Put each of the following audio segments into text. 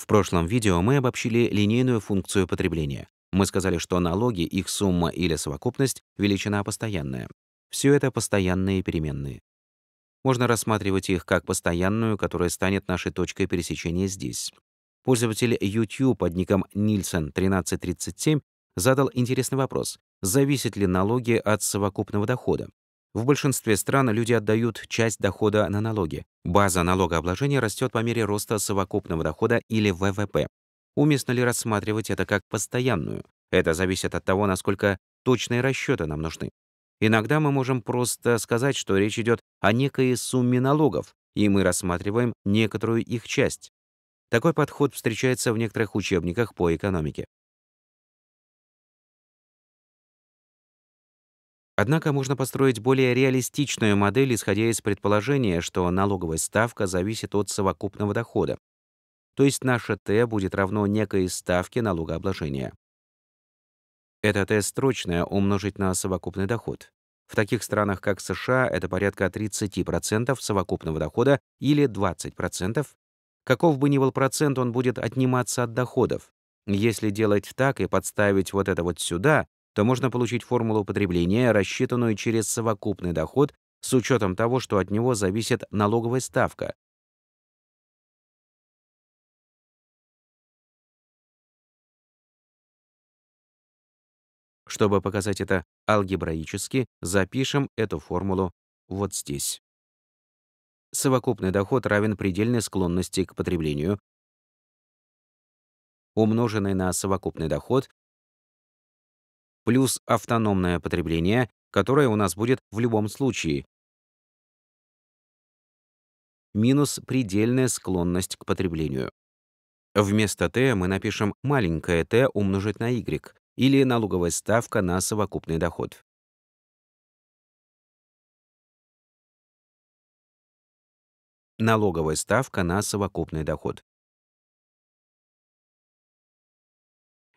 В прошлом видео мы обобщили линейную функцию потребления. Мы сказали, что налоги, их сумма или совокупность — величина постоянная. Все это постоянные переменные. Можно рассматривать их как постоянную, которая станет нашей точкой пересечения здесь. Пользователь YouTube под ником Нильсон1337 задал интересный вопрос. Зависят ли налоги от совокупного дохода? В большинстве стран люди отдают часть дохода на налоги. База налогообложения растет по мере роста совокупного дохода или ВВП. Уместно ли рассматривать это как постоянную? Это зависит от того, насколько точные расчеты нам нужны. Иногда мы можем просто сказать, что речь идет о некой сумме налогов, и мы рассматриваем некоторую их часть. Такой подход встречается в некоторых учебниках по экономике. Однако можно построить более реалистичную модель, исходя из предположения, что налоговая ставка зависит от совокупного дохода. То есть наше Т будет равно некой ставке налогообложения. Это Т строчное умножить на совокупный доход. В таких странах, как США, это порядка 30% совокупного дохода или 20%. Каков бы ни был процент, он будет отниматься от доходов. Если делать так и подставить вот это вот сюда, то можно получить формулу потребления, рассчитанную через совокупный доход с учетом того, что от него зависит налоговая ставка. Чтобы показать это алгебраически, запишем эту формулу вот здесь. Совокупный доход равен предельной склонности к потреблению, умноженной на совокупный доход плюс автономное потребление, которое у нас будет в любом случае, минус предельная склонность к потреблению. Вместо t мы напишем маленькое t умножить на y или налоговая ставка на совокупный доход. Налоговая ставка на совокупный доход.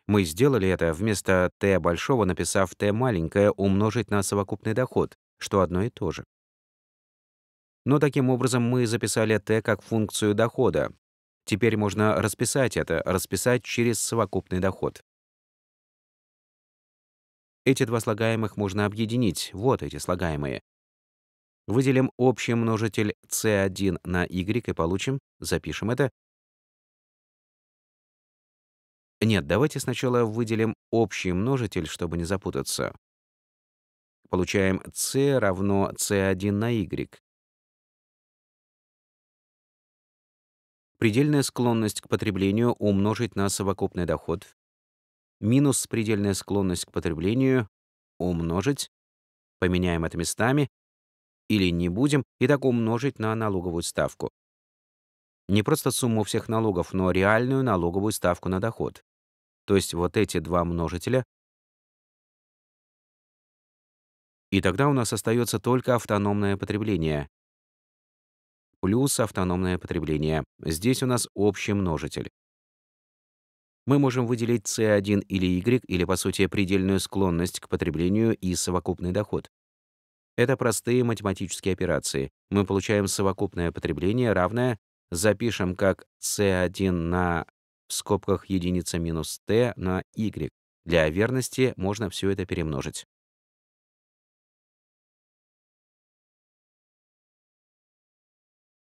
Мы сделали это вместо Т большого, написав Т маленькое, умножить на совокупный доход, что одно и то же. Но таким образом мы записали Т как функцию дохода. Теперь можно расписать это, расписать через совокупный доход. Эти два слагаемых можно объединить, вот эти слагаемые. Выделим общий множитель c1 на y и получим, запишем это, нет, давайте сначала выделим общий множитель, чтобы не запутаться. Получаем c равно c1 на y. Предельная склонность к потреблению умножить на совокупный доход минус предельная склонность к потреблению умножить, поменяем это местами, или не будем, и так умножить на налоговую ставку. Не просто сумму всех налогов, но реальную налоговую ставку на доход то есть вот эти два множителя. И тогда у нас остается только автономное потребление плюс автономное потребление. Здесь у нас общий множитель. Мы можем выделить C1 или Y, или, по сути, предельную склонность к потреблению и совокупный доход. Это простые математические операции. Мы получаем совокупное потребление, равное, запишем как C1 на в скобках единица минус t на y. Для верности можно все это перемножить.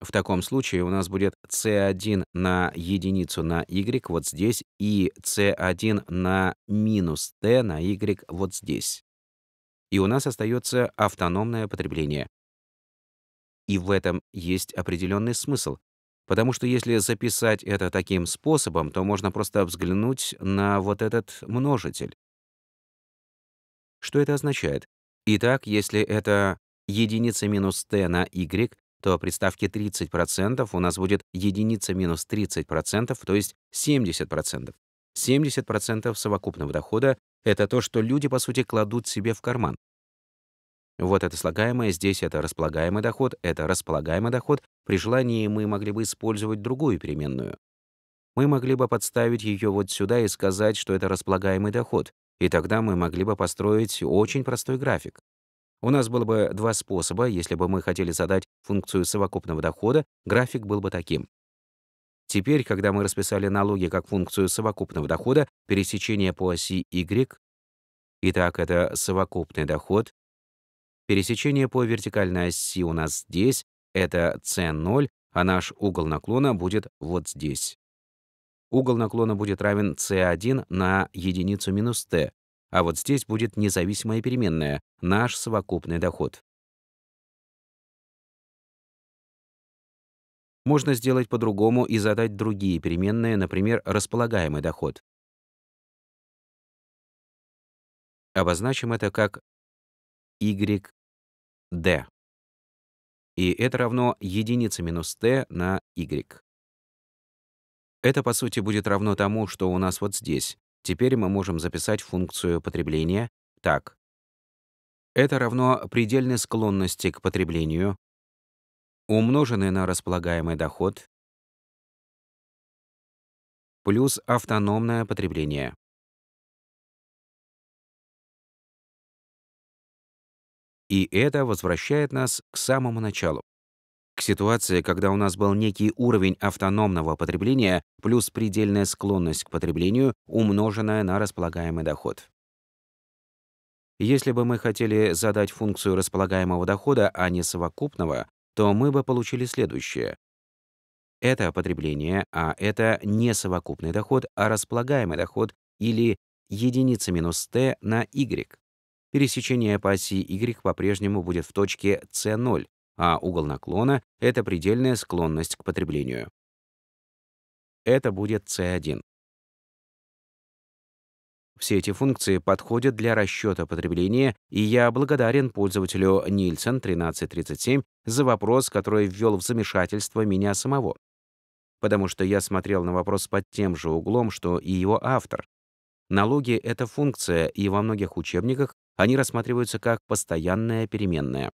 В таком случае у нас будет c1 на единицу на y вот здесь и c1 на минус t на y вот здесь. И у нас остается автономное потребление. И в этом есть определенный смысл, Потому что если записать это таким способом, то можно просто взглянуть на вот этот множитель. Что это означает? Итак, если это единица минус t на y, то при ставке 30% у нас будет единица минус 30%, то есть 70%. 70% совокупного дохода — это то, что люди, по сути, кладут себе в карман. Вот это слагаемое, здесь это располагаемый доход, это располагаемый доход. При желании мы могли бы использовать другую переменную. Мы могли бы подставить ее вот сюда и сказать, что это располагаемый доход. И тогда мы могли бы построить очень простой график. У нас было бы два способа, если бы мы хотели задать функцию совокупного дохода, график был бы таким. Теперь, когда мы расписали налоги как функцию совокупного дохода, пересечение по оси y, итак, это совокупный доход, Пересечение по вертикальной оси у нас здесь, это c0, а наш угол наклона будет вот здесь. Угол наклона будет равен c1 на единицу минус t, а вот здесь будет независимая переменная, наш совокупный доход. Можно сделать по-другому и задать другие переменные, например, располагаемый доход. Обозначим это как y d. И это равно единице минус t на y. Это, по сути, будет равно тому, что у нас вот здесь. Теперь мы можем записать функцию потребления так. Это равно предельной склонности к потреблению, умноженной на располагаемый доход, плюс автономное потребление. И это возвращает нас к самому началу. К ситуации, когда у нас был некий уровень автономного потребления плюс предельная склонность к потреблению, умноженная на располагаемый доход. Если бы мы хотели задать функцию располагаемого дохода, а не совокупного, то мы бы получили следующее. Это потребление, а это не совокупный доход, а располагаемый доход или единица минус t на y пересечение по оси Y по-прежнему будет в точке C0, а угол наклона — это предельная склонность к потреблению. Это будет C1. Все эти функции подходят для расчета потребления, и я благодарен пользователю Нильсон 1337 за вопрос, который ввел в замешательство меня самого. Потому что я смотрел на вопрос под тем же углом, что и его автор. Налоги — это функция, и во многих учебниках они рассматриваются как постоянная переменная.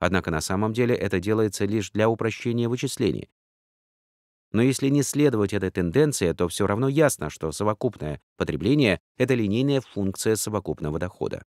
Однако на самом деле это делается лишь для упрощения вычислений. Но если не следовать этой тенденции, то все равно ясно, что совокупное потребление — это линейная функция совокупного дохода.